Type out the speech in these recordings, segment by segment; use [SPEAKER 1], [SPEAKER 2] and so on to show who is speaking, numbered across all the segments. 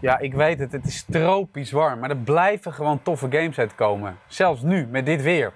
[SPEAKER 1] Ja, ik weet het. Het is tropisch warm. Maar er blijven gewoon toffe games uitkomen. Zelfs nu, met dit weer.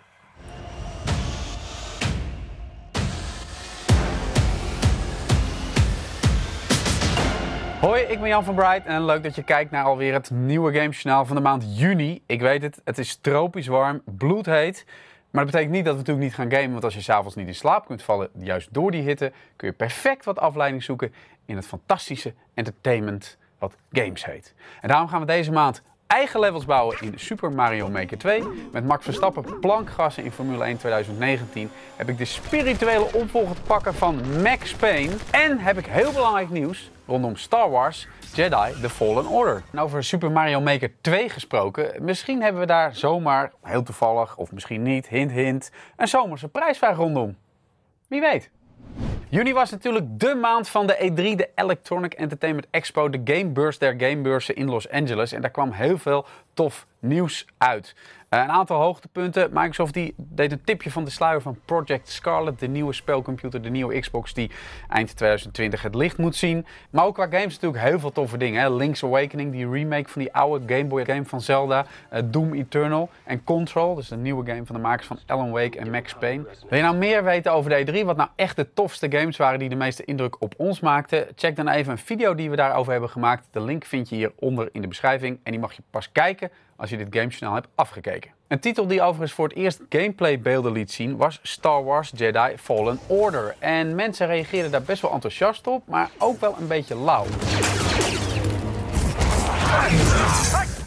[SPEAKER 1] Hoi, ik ben Jan van Bright en leuk dat je kijkt naar alweer het nieuwe Gamesjournaal van de maand juni. Ik weet het, het is tropisch warm, bloedheet. Maar dat betekent niet dat we natuurlijk niet gaan gamen, want als je s'avonds niet in slaap kunt vallen, juist door die hitte, kun je perfect wat afleiding zoeken in het fantastische entertainment wat games heet. En daarom gaan we deze maand eigen levels bouwen in Super Mario Maker 2. Met Max Verstappen plankgassen in Formule 1 2019 heb ik de spirituele opvolger te pakken van Max Payne. En heb ik heel belangrijk nieuws rondom Star Wars Jedi The Fallen Order. En nou, over Super Mario Maker 2 gesproken, misschien hebben we daar zomaar, heel toevallig of misschien niet, hint hint, een zomerse prijsvraag rondom. Wie weet. Juni was natuurlijk de maand van de E3, de Electronic Entertainment Expo, de gamebeurs der gamebeurzen in Los Angeles. En daar kwam heel veel tof nieuws uit. Eh, een aantal hoogtepunten. Microsoft die deed een tipje van de sluier van Project Scarlet, de nieuwe spelcomputer, de nieuwe Xbox die eind 2020 het licht moet zien. Maar ook qua games natuurlijk heel veel toffe dingen. Hè? Link's Awakening, die remake van die oude Game Boy game van Zelda, eh, Doom Eternal en Control, dus de nieuwe game van de makers van Alan Wake en Max Payne. Wil je nou meer weten over d 3 e wat nou echt de tofste games waren die de meeste indruk op ons maakten? Check dan even een video die we daarover hebben gemaakt. De link vind je hieronder in de beschrijving en die mag je pas kijken als je dit snel hebt afgekeken. Een titel die overigens voor het eerst gameplaybeelden liet zien was Star Wars Jedi Fallen Order. En mensen reageerden daar best wel enthousiast op, maar ook wel een beetje lauw.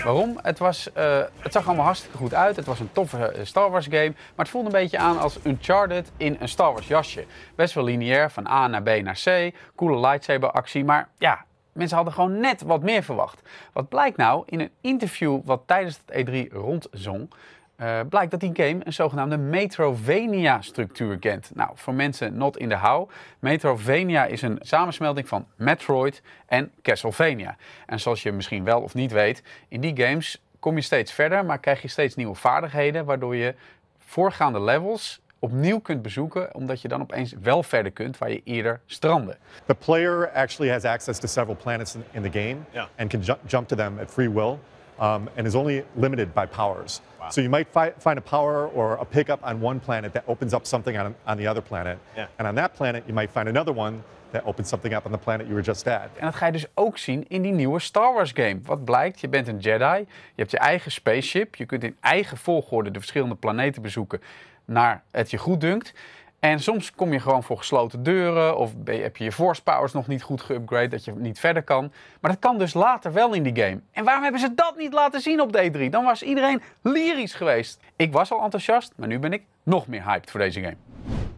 [SPEAKER 1] Waarom? Het, was, eh, het zag allemaal hartstikke goed uit. Het was een toffe eh, Star Wars game. Maar het voelde een beetje aan als Uncharted in een Star Wars jasje. Best wel lineair, van A naar B naar C. Coole lightsaber actie. Maar ja, mensen hadden gewoon net wat meer verwacht. Wat blijkt nou? In een interview wat tijdens het E3 rondzong, eh, blijkt dat die game een zogenaamde Metrovania-structuur kent. Nou, voor mensen not in the how, Metrovania is een samensmelting van Metroid en Castlevania. En zoals je misschien wel of niet weet, in die games kom je steeds verder, maar krijg je steeds nieuwe vaardigheden, waardoor je voorgaande levels opnieuw kunt bezoeken, omdat je dan opeens wel verder kunt waar je eerder strandde. The player actually has access to several planets in, the game and can jump to them at free will. Um, and is only limited by powers. So you might find a power or a pickup on one planet that opens up something on, on the other planet. Yeah. And on that planet, you might find another one that opens something up on the planet you were just at. En dat ga je dus ook zien in die nieuwe Star Wars game. Wat blijkt, je bent een Jedi, je hebt je eigen spaceship, je kunt in eigen volgorde de verschillende planeten bezoeken naar het je goed dunkt. En soms kom je gewoon voor gesloten deuren of heb je je force powers nog niet goed geüpgraded, dat je niet verder kan. Maar dat kan dus later wel in die game. En waarom hebben ze dat niet laten zien op D3? Dan was iedereen lyrisch geweest. Ik was al enthousiast, maar nu ben ik nog meer hyped voor deze game.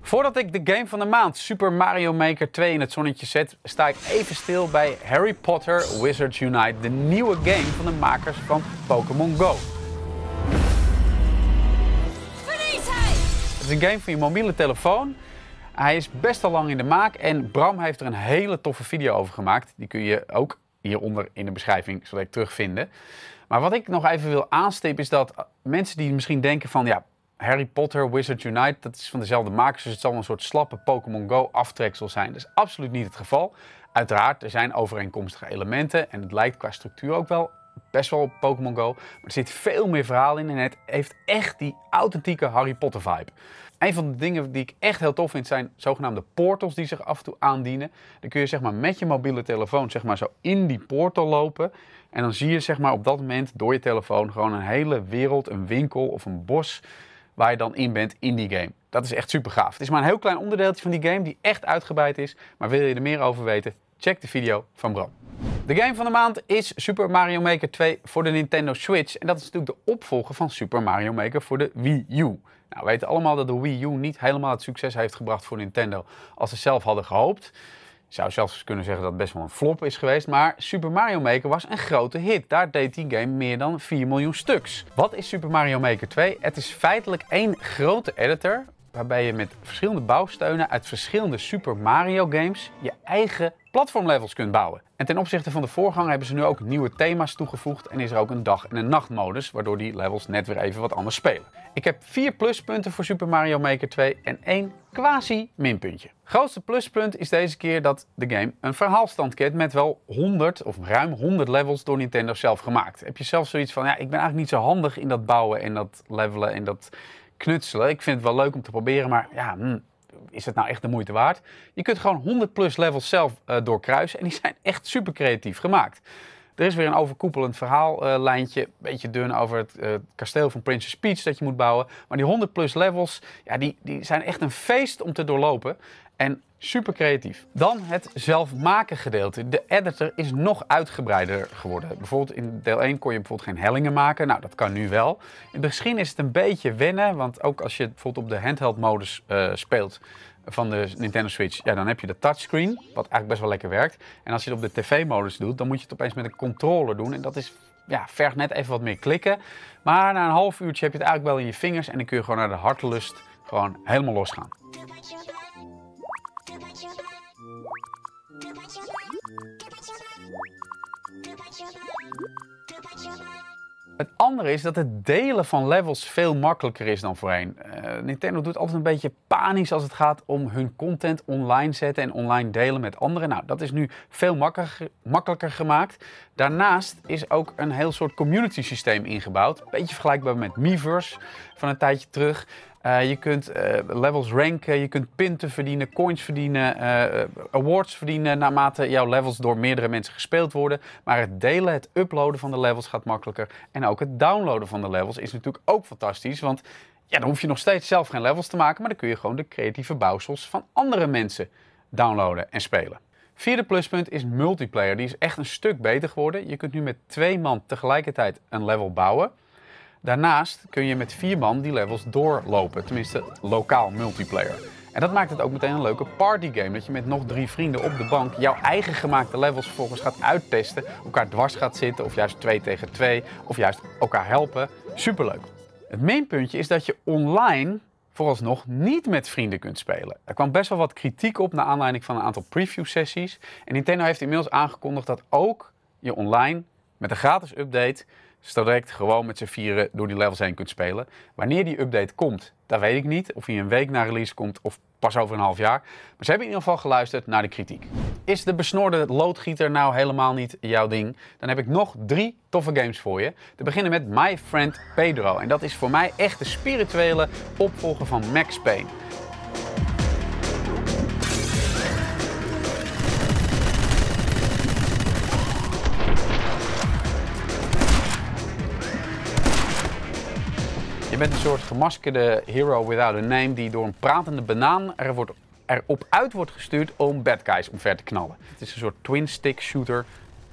[SPEAKER 1] Voordat ik de game van de maand Super Mario Maker 2 in het zonnetje zet, sta ik even stil bij Harry Potter Wizards Unite, de nieuwe game van de makers van Pokémon Go. is een game voor je mobiele telefoon. Hij is best al lang in de maak en Bram heeft er een hele toffe video over gemaakt. Die kun je ook hieronder in de beschrijving zodat ik terugvinden. Maar wat ik nog even wil aanstippen is dat mensen die misschien denken van ja, Harry Potter, Wizards Unite, dat is van dezelfde makers, dus het zal een soort slappe Pokémon Go aftreksel zijn. Dat is absoluut niet het geval. Uiteraard, er zijn overeenkomstige elementen en het lijkt qua structuur ook wel best wel Pokémon Go. Maar er zit veel meer verhaal in en het heeft echt die authentieke Harry Potter vibe. Een van de dingen die ik echt heel tof vind zijn zogenaamde portals die zich af en toe aandienen. Dan kun je zeg maar met je mobiele telefoon zeg maar zo in die portal lopen. En dan zie je zeg maar op dat moment door je telefoon gewoon een hele wereld, een winkel of een bos waar je dan in bent in die game. Dat is echt super gaaf. Het is maar een heel klein onderdeeltje van die game die echt uitgebreid is. Maar wil je er meer over weten? Check de video van Bram. De game van de maand is Super Mario Maker 2 voor de Nintendo Switch. En dat is natuurlijk de opvolger van Super Mario Maker voor de Wii U. Nou, we weten allemaal dat de Wii U niet helemaal het succes heeft gebracht voor Nintendo als ze zelf hadden gehoopt. Ik zou zelfs kunnen zeggen dat het best wel een flop is geweest, maar Super Mario Maker was een grote hit. Daar deed die game meer dan 4 miljoen stuks. Wat is Super Mario Maker 2? Het is feitelijk één grote editor waarbij je met verschillende bouwsteunen uit verschillende Super Mario games je eigen platformlevels kunt bouwen. En ten opzichte van de voorganger hebben ze nu ook nieuwe thema's toegevoegd en is er ook een dag- en een nachtmodus, waardoor die levels net weer even wat anders spelen. Ik heb 4 pluspunten voor Super Mario Maker 2 en 1 quasi minpuntje. Grootste pluspunt is deze keer dat de game een verhaalstand kent met wel 100 of ruim 100 levels door Nintendo zelf gemaakt. Heb je zelf zoiets van, ja, ik ben eigenlijk niet zo handig in dat bouwen en dat levelen en dat ik vind het wel leuk om te proberen, maar ja, hmm, is het nou echt de moeite waard? Je kunt gewoon 100 plus levels zelf eh, doorkruisen en die zijn echt super creatief gemaakt. Er is weer een overkoepelend verhaallijntje, een beetje dun over het eh, kasteel van Princess Peach dat je moet bouwen. Maar die 100 plus levels, ja, die, die zijn echt een feest om te doorlopen en super creatief. Dan het zelfmaken gedeelte. De editor is nog uitgebreider geworden. Bijvoorbeeld in deel 1 kon je bijvoorbeeld geen hellingen maken. Nou, dat kan nu wel. Misschien is het een beetje wennen, want ook als je bijvoorbeeld op de handheld modus eh, speelt van de Nintendo Switch, ja, dan heb je de touchscreen, wat eigenlijk best wel lekker werkt. En als je het op de tv-modus doet, dan moet je het opeens met een controller doen. En dat is ja, vergt net even wat meer klikken. Maar na een half uurtje heb je het eigenlijk wel in je vingers en dan kun je gewoon naar de hartelust gewoon helemaal losgaan. Het andere is dat het delen van levels veel makkelijker is dan voorheen. Eh, Nintendo doet altijd een beetje panisch als het gaat om hun content online zetten en online delen met anderen. Nou, dat is nu veel makkelijker, makkelijker gemaakt. Daarnaast is ook een heel soort community systeem ingebouwd. Beetje vergelijkbaar met Miiverse van een tijdje terug. Eh, je kunt eh, levels ranken, je kunt punten verdienen, coins verdienen, eh, awards verdienen naarmate jouw levels door meerdere mensen gespeeld worden. Maar het delen, het uploaden van de levels gaat makkelijker. En ook het downloaden van de levels is natuurlijk ook fantastisch, want ja, dan hoef je nog steeds zelf geen levels te maken, maar dan kun je gewoon de creatieve bouwsels van andere mensen downloaden en spelen. Vierde pluspunt is multiplayer. Die is echt een stuk beter geworden. Je kunt nu met twee man tegelijkertijd een level bouwen. Daarnaast kun je met vier man die levels doorlopen, tenminste lokaal multiplayer. En dat maakt het ook meteen een leuke partygame, dat je met nog drie vrienden op de bank jouw eigen gemaakte levels vervolgens gaat uittesten, elkaar dwars gaat zitten of juist twee tegen twee, of juist elkaar helpen. Superleuk. Het mainpuntje is dat je online vooralsnog niet met vrienden kunt spelen. Er kwam best wel wat kritiek op naar aanleiding van een aantal preview-sessies. En Nintendo heeft inmiddels aangekondigd dat ook je online met een gratis update zodat dus direct gewoon met z'n vieren door die levels heen kunt spelen. Wanneer die update komt, dat weet ik niet. Of hij een week na release komt of pas over een half jaar. Maar ze hebben in ieder geval geluisterd naar de kritiek. Is de besnorde loodgieter nou helemaal niet jouw ding? Dan heb ik nog drie toffe games voor je. Te beginnen met My Friend Pedro. En dat is voor mij echt de spirituele opvolger van Max Payne. Je bent een soort gemaskerde hero without a name die door een pratende banaan er wordt, erop uit wordt gestuurd om bad guys omver te knallen. Het is een soort twin-stick shooter,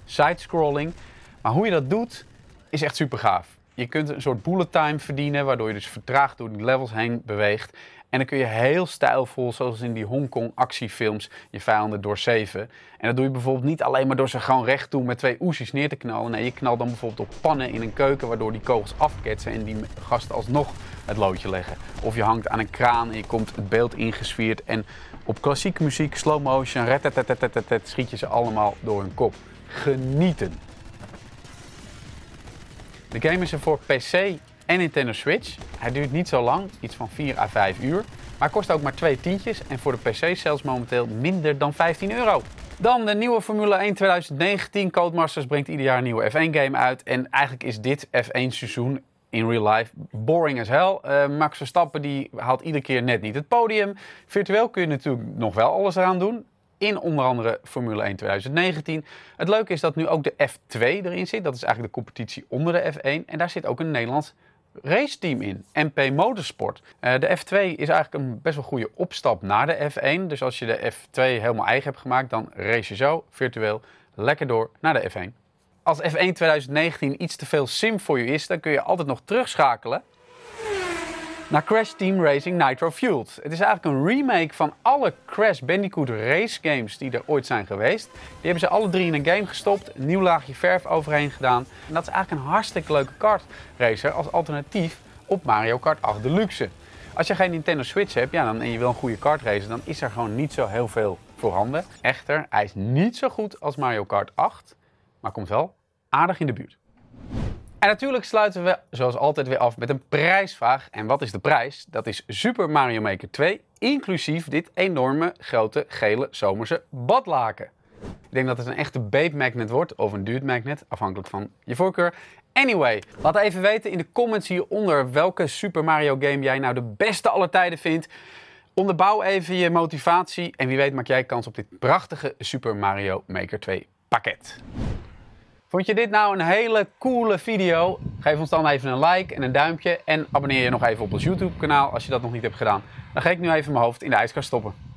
[SPEAKER 1] side-scrolling. Maar hoe je dat doet, is echt super gaaf. Je kunt een soort bullet time verdienen, waardoor je dus vertraagd door die levels heen beweegt. En dan kun je heel stijlvol, zoals in die Hongkong actiefilms, je vijanden doorzeven. En dat doe je bijvoorbeeld niet alleen maar door ze gewoon recht toe met twee oesjes neer te knallen. Nee, je knalt dan bijvoorbeeld op pannen in een keuken, waardoor die kogels afketsen en die gasten alsnog het loodje leggen. Of je hangt aan een kraan en je komt het beeld ingesvierd. En op klassieke muziek, slow motion, rettetetetetetet, schiet je ze allemaal door hun kop. Genieten! De game is er voor PC, en Nintendo Switch. Hij duurt niet zo lang, iets van 4 à 5 uur. Maar kost ook maar 2 tientjes en voor de PC zelfs momenteel minder dan 15 euro. Dan de nieuwe Formule 1 2019. Codemasters brengt ieder jaar een nieuwe F1-game uit. En eigenlijk is dit F1-seizoen in real life boring as hell. Eh, Max Verstappen die haalt iedere keer net niet het podium. Virtueel kun je natuurlijk nog wel alles eraan doen. In onder andere Formule 1 2019. Het leuke is dat nu ook de F2 erin zit. Dat is eigenlijk de competitie onder de F1. En daar zit ook een Nederlands raceteam in, MP Motorsport. Eh, de F2 is eigenlijk een best wel goede opstap naar de F1. Dus als je de F2 helemaal eigen hebt gemaakt, dan race je zo virtueel lekker door naar de F1. Als F1 2019 iets te veel sim voor je is, dan kun je altijd nog terugschakelen naar Crash Team Racing Nitro Fueled. Het is eigenlijk een remake van alle Crash Bandicoot race games die er ooit zijn geweest. Die hebben ze alle drie in een game gestopt, een nieuw laagje verf overheen gedaan. En dat is eigenlijk een hartstikke leuke kart racer als alternatief op Mario Kart 8 Deluxe. Als je geen Nintendo Switch hebt ja, dan, en je wil een goede kartracer, dan is er gewoon niet zo heel veel voorhanden. Echter, hij is niet zo goed als Mario Kart 8, maar komt wel aardig in de buurt. En natuurlijk sluiten we zoals altijd weer af met een prijsvraag. En wat is de prijs? Dat is Super Mario Maker 2, inclusief dit enorme grote gele zomerse badlaken. Ik denk dat het een echte babe magnet wordt of een duurt magnet, afhankelijk van je voorkeur. Anyway, laat even weten in de comments hieronder welke Super Mario game jij nou de beste aller tijden vindt. Onderbouw even je motivatie en wie weet maak jij kans op dit prachtige Super Mario Maker 2 pakket. Vond je dit nou een hele coole video? Geef ons dan even een like en een duimpje. En abonneer je nog even op ons YouTube kanaal als je dat nog niet hebt gedaan. Dan ga ik nu even mijn hoofd in de ijskast stoppen.